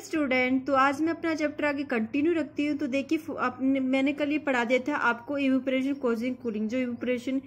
student तो आज मैं अपना चैप्टर आगे कंटिन्यू रखती हूँ तो देखिए आपने मैंने कल ये पढ़ा दिया था आपको इवोपरेशन कोजिंग कूलिंग जो इवोपरेशन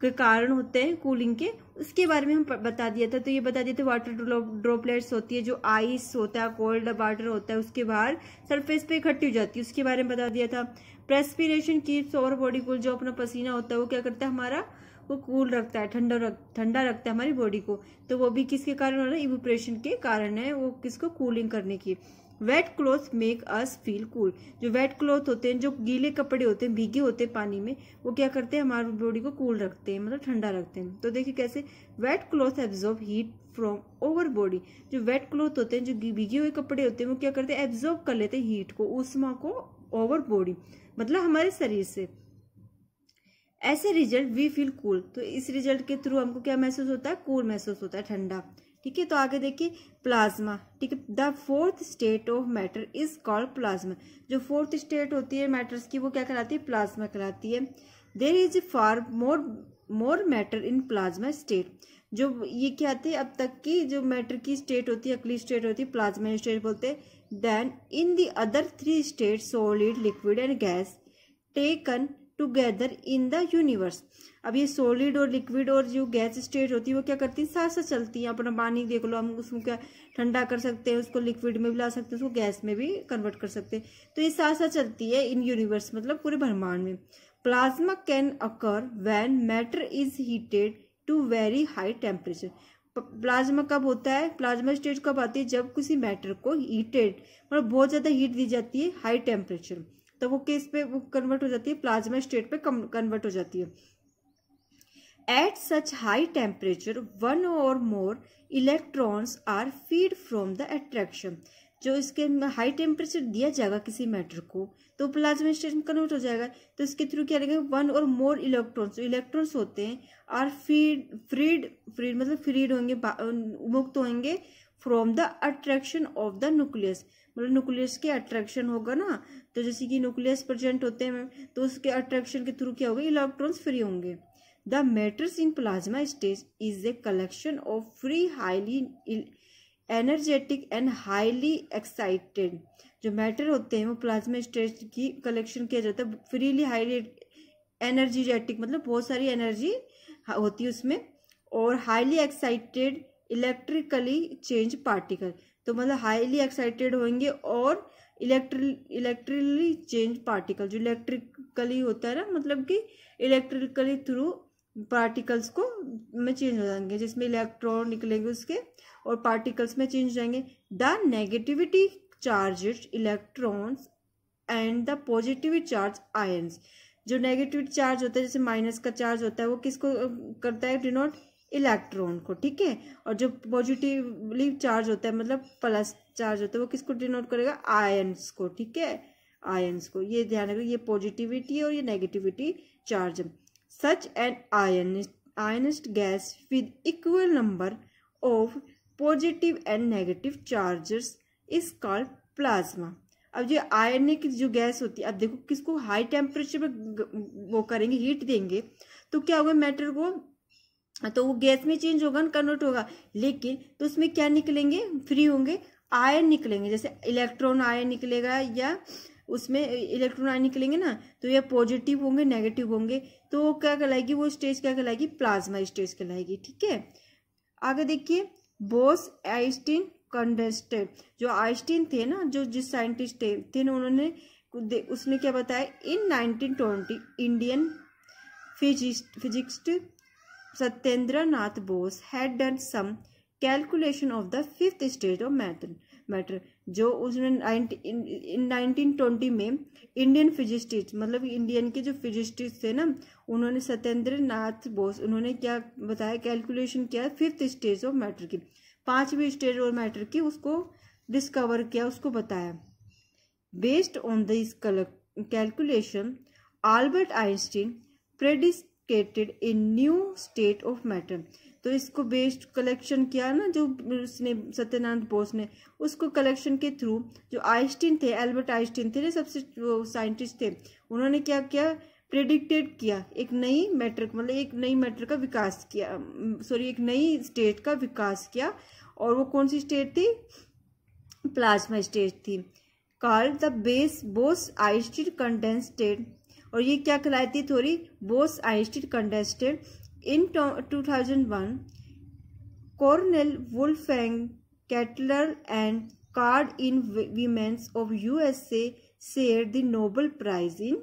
के कारण होते हैं कूलिंग के उसके बारे में हम बता दिया था तो ये बता दिया था वाटर ड्रॉपलेट्स होती है जो आइस होता है कोल्ड वाटर होता है उसके बाहर सरफेस पे इकट्ठी हो जाती है उसके बारे में बता दिया था प्रेस्पिरेशन की सोवर बॉडी कूल जो अपना पसीना होता है वो क्या करता है हमारा वो कूल रखता है ठंडा रख ठंडा रखता है हमारी बॉडी को तो वो भी किसके कारण हो रहा है इवोप्रेशन के कारण है वो किसको कूलिंग करने की wet cloth make us feel cool जो वेट क्लोथ होते हैं जो गीले कपड़े होते हैं भीगे होते हैं पानी में वो क्या करते हैं हमारी बॉडी को कूल रखते हैं मतलब ठंडा रखते हैं तो देखिए कैसे wet cloth absorb heat from over body जो वेट क्लोथ होते हैं जो भीगे हुए कपड़े होते हैं वो क्या करते हैं एब्जॉर्ब कर लेते हैं हीट को उष्मा को ओवर बॉडी मतलब हमारे शरीर से ऐसे रिजल्ट वी फील कूल तो इस रिजल्ट के थ्रू हमको क्या महसूस होता है कूल महसूस होता है ठंडा ठीक है तो आगे देखिए प्लाज्मा ठीक है the fourth state of matter is called plasma जो फोर्थ स्टेट होती है मैटर्स की वो क्या कहलाती है प्लाज्मा कहलाती है there is far more more matter in plasma state जो ये क्या थे अब तक की जो मैटर की स्टेट होती है अगली स्टेट होती है प्लाज्मा स्टेट बोलते हैं then in the other three state solid liquid and gas taken together in the universe अब ये सॉलिड और लिक्विड और जो गैस स्टेट होती है वो क्या करती है साथ साथ चलती है अपना पानी देख लो हम उसको क्या ठंडा कर सकते हैं उसको लिक्विड में भी ला सकते हैं उसको गैस में भी कन्वर्ट कर सकते हैं तो ये साथ साथ चलती है इन यूनिवर्स मतलब पूरे ब्रह्मांड में plasma can occur when matter is heated to very high temperature plasma कब होता है प्लाज्मा स्टेट कब आती है जब किसी मैटर को हीटेड मतलब बहुत ज़्यादा हीट दी जाती है हाई टेम्परेचर तो वो किस पे कन्वर्ट हो जाती है प्लाज्मा स्टेट पे कन्वर्ट हो जाती है at such high temperature one और more electrons are freed from the attraction जो इसके हाई टेम्परेचर दिया जाएगा किसी मैटर को तो प्लाज्मा स्टेशन कन्वर्ट हो जाएगा तो इसके थ्रू क्या रहेगा वन और मोर इलेक्ट्रॉन्स इलेक्ट्रॉन्स होते हैं आर फीड फ्रीड फ्रीड मतलब फ्रीड होंगे मुक्त होंगे from the attraction of the nucleus मतलब न्यूक्लियस के अट्रैक्शन होगा ना तो जैसे कि न्यूक्लियस प्रजेंट होते हैं तो उसके अट्रैक्शन के थ्रू क्या होगा इलेक्ट्रॉन्स फ्री होंगे the matters in plasma stage is a collection of free highly energetic and highly excited जो मैटर होते हैं वो प्लाज्मा स्टेज की कलेक्शन किया जाता है फ्रीली हाईली एनर्जीजेटिक मतलब बहुत सारी एनर्जी होती है उसमें और highly excited electrically change particle तो मतलब हाईली एक्साइटेड होंगे और इलेक्ट्रिकली चेंज पार्टिकल जो इलेक्ट्रिकली होता है ना मतलब कि इलेक्ट्रिकली थ्रू पार्टिकल्स को में चेंज हो जाएंगे जिसमें इलेक्ट्रॉन निकलेंगे उसके और पार्टिकल्स में चेंज हो जाएंगे the negativity charge electrons and the positive charge ions जो नेगेटिव चार्ज होता है जैसे माइनस का चार्ज होता है वो किसको करता है डिनोट इलेक्ट्रॉन को ठीक है और जो पॉजिटिवली चार्ज होता है मतलब प्लस चार्ज होता है वो किसको डिनोट करेगा आयन्स को ठीक है आयन्स को ये ध्यान रखिए ये पॉजिटिविटी और ये negativity charge such and ionised ionised gas with equal number of positive and negative chargers is called plasma अब जो आयनिक जो गैस होती है अब देखो किसको हाई टेम्परेचर पर वो करेंगे हीट देंगे तो क्या होगा मैटर को तो वो गैस में चेंज होगा कन्वर्ट होगा लेकिन तो उसमें क्या निकलेंगे फ्री होंगे आयन निकलेंगे जैसे इलेक्ट्रॉन आयन निकलेगा या उसमें इलेक्ट्रॉन आयन निकलेंगे ना तो ये पॉजिटिव होंगे नेगेटिव होंगे तो क्या कहलाएगी वो स्टेज क्या कहलाएगी प्लाज्मा स्टेज कहलाएगी ठीक है आगे देखिए बोस आइस्टीन कंडेस्टेड जो आइस्टीन थे ना जो जिस साइंटिस्ट थे, थे ना उन्होंने उसने क्या बताया in twenty Indian physicist physics Satyendra Nath Bose had done some calculation of the fifth stage of matter matter जो उसने नाइनटीन ट्वेंटी में इंडियन फिजिस्टिस्ट मतलब इंडियन के जो फिजिस्टिस्ट थे ना उन्होंने सत्येंद्र नाथ बोस उन्होंने क्या बताया कैलकुलेशन किया फिफ्थ स्टेज ऑफ मैटर की पांचवी स्टेज ऑफ मैटर की उसको डिस्कवर किया उसको बताया based on this calculation Albert Einstein predicted a new state of matter तो इसको बेस्ड कलेक्शन किया ना जो उसने सत्यनारायण बोस ने उसको कलेक्शन के थ्रू जो आइंस्टीन थे एल्बर्ट आइंस्टीन थे ना सबसे वो साइंटिस्ट थे उन्होंने क्या किया प्रेडिक्टेड किया एक नई मैटर मतलब एक नई मैटर का विकास किया सॉरी एक नई स्टेट का विकास किया और वो कौन सी स्टेट थी प्लाज्मा स्टेट थी called the base Bose Einstein condense state और ये क्या कहलाती थी थोड़ी Bose Einstein condensate in two 2001 Cornell Wolfgang Ketterle and Carl Wieman of USA share the Nobel prize in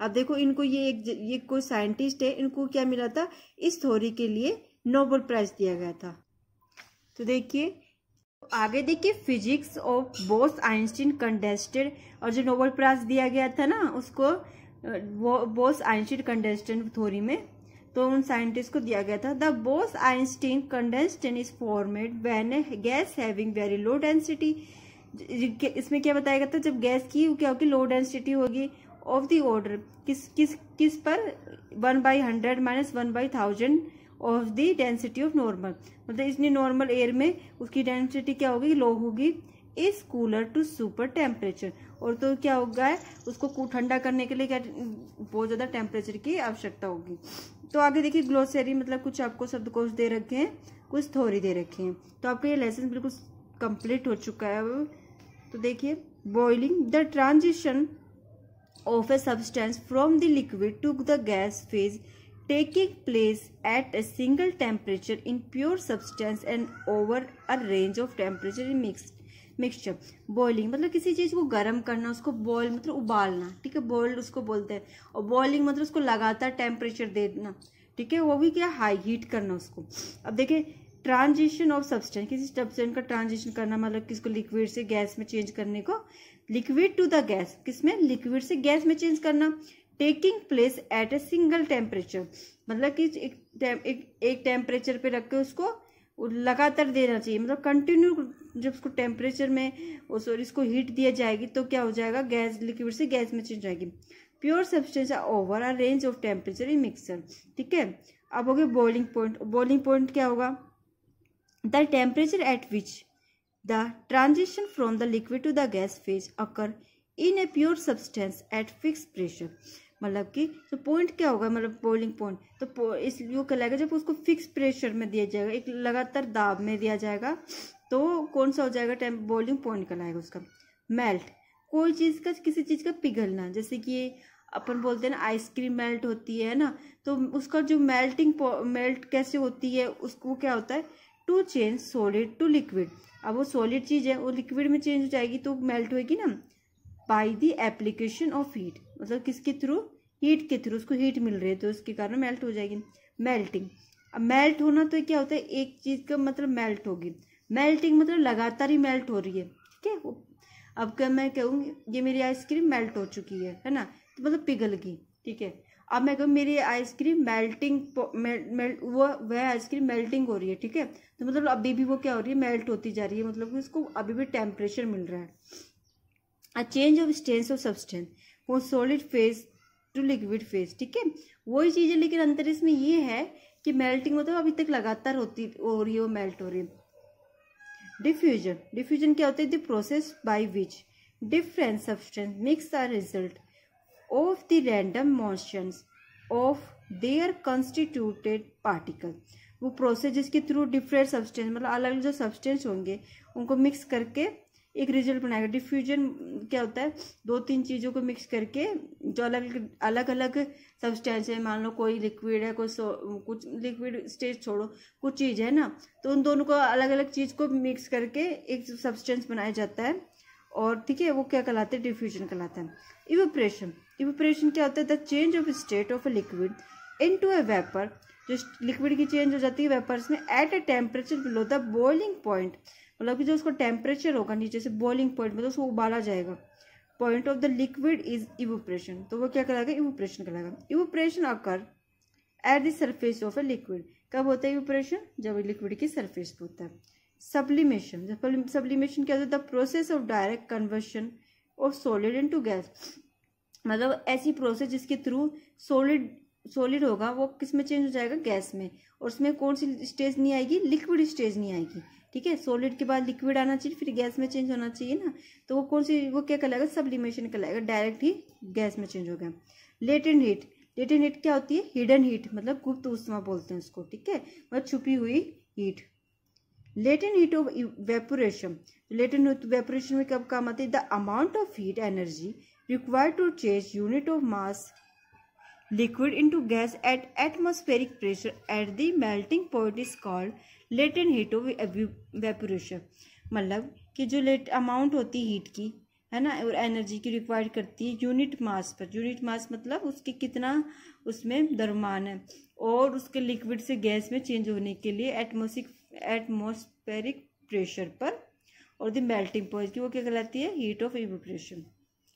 अब देखो इनको ये एक ये कोई साइंटिस्ट है इनको क्या मिला था इस थोरी के लिए नोबल प्राइज दिया गया था तो देखिए आगे देखिए physics of Bose Einstein condensate और जो नोबल प्राइज दिया गया था ना उसको वो बोस आइंस्टीन कंटेस्टेंट थोरी में तो उन साइंटिस्ट को दिया गया था the Bose Einstein condensate is formed when gas having very low density इसमें क्या बताया गया था जब गैस की क्या होगी लो डेंसिटी होगी ऑफ द ऑर्डर किस किस किस पर one by hundred minus one by thousand of the density of normal मतलब इसने नॉर्मल एयर में उसकी डेंसिटी क्या होगी लो होगी इस कूलर टू सुपर टेम्परेचर और तो क्या होगा उसको ठंडा करने के लिए क्या बहुत ज़्यादा टेम्परेचर की आवश्यकता होगी तो आगे देखिए ग्लोसरी मतलब कुछ आपको शब्दकोश दे रखे हैं कुछ थोड़ी दे रखे हैं तो आपका ये लेसन बिल्कुल कंप्लीट हो चुका है तो देखिए boiling the transition of a substance from the liquid to the gas phase taking place at a single temperature in pure substance and over a range of temperature in mixed mixture boiling मतलब किसी चीज़ को गर्म करना उसको boil मतलब उबालना ठीक है बॉयल्ड उसको बोलते हैं और बॉइलिंग मतलब उसको लगातार टेम्परेचर देना ठीक है वो भी क्या हाई हीट करना उसको अब देखें ट्रांजिशन ऑफ सब्सटेंस किसी सब्सटेंस का ट्रांजिशन करना मतलब किसको लिक्विड से गैस में चेंज करने को लिक्विड टू द गैस किस में लिक्विड से गैस में चेंज करना taking place at a single temperature मतलब कि एक टेम्परेचर पे रख के उसको लगातार देना चाहिए मतलब कंटिन्यू जब उसको टेम्परेचर में उस और इसको हीट दिया जाएगी तो क्या हो जाएगा गैस लिक्विड से गैस में चेंज आएगी pure substance over a range of temperature in mixer ठीक है अब हो गया बॉइलिंग पॉइंट बॉइलिंग पॉइंट क्या होगा the temperature at which the transition from the liquid to the gas phase occur in a pure substance at fix pressure मतलब कि तो पॉइंट क्या होगा मतलब बॉइलिंग पॉइंट तो इस वो कहलाएगा जब उसको फिक्स प्रेशर में दिया जाएगा एक लगातार दाब में दिया जाएगा तो कौन सा हो जाएगा टाइम बॉइलिंग पॉइंट कहलाएगा उसका मेल्ट कोई चीज़ का किसी चीज़ का पिघलना जैसे कि अपन बोलते हैं ना आइसक्रीम मेल्ट होती है ना तो उसका जो मेल्टिंग मेल्ट कैसे होती है उसको क्या होता है to change solid to liquid अब वो सॉलिड चीज़ है वो लिक्विड में चेंज हो जाएगी तो मेल्ट होगी ना by the application of heat मतलब किसके थ्रू हीट के थ्रू उसको हीट मिल रही है तो उसके कारण मेल्ट हो जाएगी मेल्टिंग अब मेल्ट होना तो क्या होता है एक चीज़ का मतलब मेल्ट होगी मेल्टिंग मतलब लगातार ही मेल्ट हो रही है ठीक है अब क्या मैं कहूँगी ये मेरी आइसक्रीम मेल्ट हो चुकी है है ना तो मतलब पिघल गई ठीक है अब मैं कहूँ मेरी आइसक्रीम मेल्टिंग मेल्ट वो वह आइसक्रीम मेल्टिंग हो रही है ठीक है तो मतलब अभी भी वो क्या हो रही है मेल्ट होती जा रही है मतलब उसको अभी भी टेम्परेचर मिल रहा है a change of states of substance वो solid phase to liquid phase ठीक है वही चीज़ है लेकिन अंतर इसमें ये है कि मेल्टिंग मतलब अभी तक लगातार होती हो रही है वो मेल्ट हो रही है डिफ्यूजन डिफ्यूजन क्या होता है the process by which different substance mix are result of the random motions of their constituted particle वो प्रोसेस जिसके थ्रू डिफरेंट सब्सटेंस मतलब अलग अलग जो सब्सटेंस होंगे उनको मिक्स करके एक रिजल्ट बनाएगा डिफ्यूजन क्या होता है दो तीन चीज़ों को मिक्स करके जो अलग अलग अलग सब्सटेंस है मान लो कोई लिक्विड है कोई कुछ लिक्विड स्टेज छोड़ो कुछ चीज़ है ना तो उन दोनों को अलग अलग चीज़ को मिक्स करके एक सब्सटेंस बनाया जाता है और ठीक है वो क्या कहलाते हैं डिफ्यूजन कहलाते हैं इवोप्रेशन इवोप्रेशन क्या होता है the change of state of a liquid into a vapour जो लिक्विड की चेंज हो जाती है वेपर्स में at a temperature below the boiling point मतलब कि जो उसका टेम्परेचर होगा नीचे से बॉइलिंग पॉइंट मतलब उसको उबाला जाएगा point of the liquid is evaporation तो वो क्या कहलाएगा इवोप्रेशन कहलाएगा evaporation occur at the surface of a liquid कब होता है इवोप्रेशन जब लिक्विड की सरफेस पर होता है सब्लिमेशन सब्लिमेशन क्या होता है the process of direct conversion of solid to gas मतलब ऐसी प्रोसेस जिसके थ्रू सॉलिड सॉलिड होगा वो किस में चेंज हो जाएगा गैस में और उसमें कौन सी स्टेज नहीं आएगी लिक्विड स्टेज नहीं आएगी ठीक है सॉलिड के बाद लिक्विड आना चाहिए फिर गैस में चेंज होना चाहिए ना तो वो कौन सी वो क्या कहलाएगा सब्लिमेशन कहलाएगा डायरेक्ट ही गैस में चेंज हो गया लेटेंट हीट लेटेंट हीट क्या होती है हिडन हीट मतलब गुप्त उष्मा बोलते हैं उसको ठीक है मतलब छुपी हुई heat latent heat of vaporisation latent vaporisation में कब काम आती है the amount of heat energy required to change unit of mass liquid into gas at atmospheric pressure at the melting point is called latent heat of evaporation मतलब कि जो late amount होती है हीट की है ना और एनर्जी की रिक्वायर करती है unit mass per unit mass मतलब उसके कितना उसमें दरमान है और उसके लिक्विड से गैस में चेंज होने के लिए एटमोसिक एटमोस्फेरिक प्रेशर पर और द मेल्टिंग पॉइंट की वो क्या कहलाती है हीट ऑफ इवोप्रेशन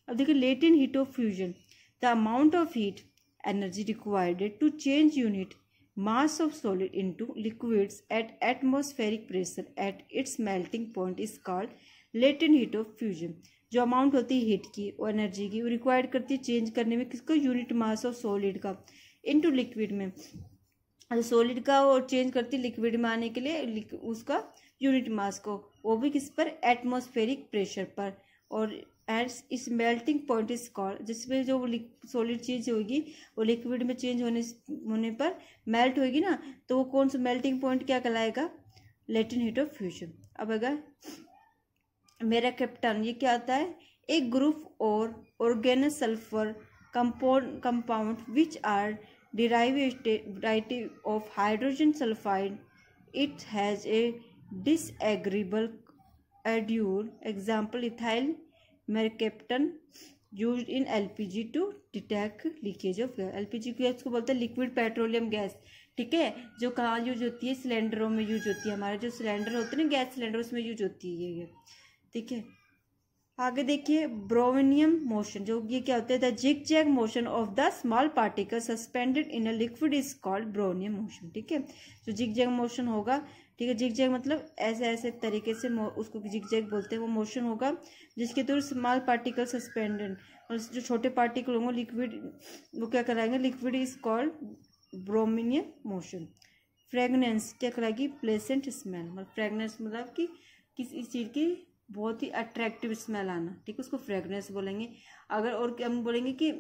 अब देखिए latent heat of fusion the amount of heat energy required to change unit mass of solid into liquids at atmospheric pressure at its melting point is called latent heat of fusion जो amount होती है heat की और energy की वो required करती है change करने में किसको यूनिट मास ऑफ सॉलिड का इनटू लिक्विड में सॉलिड का और चेंज करती है लिक्विड में आने के लिए उसका यूनिट मास को वो भी किस पर एटमॉस्फेरिक प्रेशर पर और एंड इस मेल्टिंग पॉइंट इज कॉल्ड जिसमें जो सॉलिड चीज़ होगी वो लिक्विड में चेंज होने होने पर मेल्ट होगी ना तो वो कौन सा मेल्टिंग पॉइंट क्या कहलाएगा लेटिन हीट ऑफ फ्यूजन अब अगर मेरा कैप्टन ये क्या आता है एक ग्रुप और organic sulphur compound compound which are derivative of hydrogen sulphide it has a disagreeable odour example ethyl mercaptan use in L P G to of leakage of gas को बोलते हैं लिक्विड पेट्रोलियम गैस ठीक है जो कहाँ use होती है सिलेंडरों में यूज होती है हमारे जो सिलेंडर होते हैं ना गैस सिलेंडर उसमें यूज होती है ये ठीक है आगे देखिए ब्रोविनियम मोशन जो ये क्या होता है the zig zag motion of the small particle suspended in a liquid is called Brownian motion ठीक है जो जिग जैग मोशन होगा ठीक है जिग जैग मतलब ऐसे ऐसे तरीके से उसको जिग जैग बोलते हैं वो मोशन होगा जिसके थ्रू स्मॉल पार्टिकल सस्पेंडेड और जो छोटे पार्टिकल होंगे लिक्विड वो क्या कराएंगे liquid is called Brownian motion fragrance क्या कराएगी प्लेसेंट स्मेल मतलब फ्रेगनेंस मतलब कि किसी चीज़ की बहुत ही अट्रैक्टिव स्मेल आना ठीक है उसको फ्रेगनेंस बोलेंगे अगर और हम बोलेंगे कि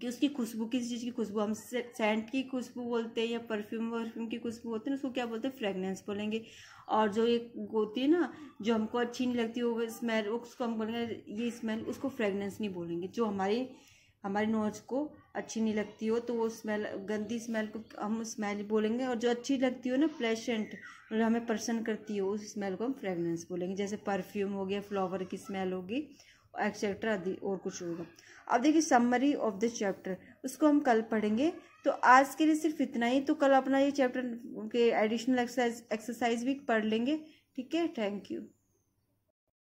कि उसकी खुशबू किसी चीज़ की खुशबू हम सेंट की खुशबू बोलते हैं या परफ्यूम वर्फ्यूम की खुशबू होती है ना उसको क्या बोलते हैं फ्रेगनेंस बोलेंगे और जो एक होती है ना जो हमको अच्छी नहीं लगती वो स्मेल उसको हम बोलेंगे ये स्मेल उसको फ्रेगनेंस नहीं बोलेंगे जो हमारे हमारे नोज को अच्छी नहीं लगती हो तो वो स्मेल गंदी स्मेल को हम स्मेल बोलेंगे और जो अच्छी लगती हो ना प्लेसेंट मतलब हमें पसंद करती हो उस स्मेल को हम फ्रेगनेंस बोलेंगे जैसे परफ्यूम हो गया फ्लावर की स्मेल होगी एक्सेट्रा आदि और कुछ होगा अब देखिए समरी ऑफ द चैप्टर उसको हम कल पढ़ेंगे तो आज के लिए सिर्फ इतना ही तो कल अपना ये चैप्टर के एडिशनल एक्सरसाइज एक्सरसाइज भी पढ़ लेंगे ठीक है थैंक यू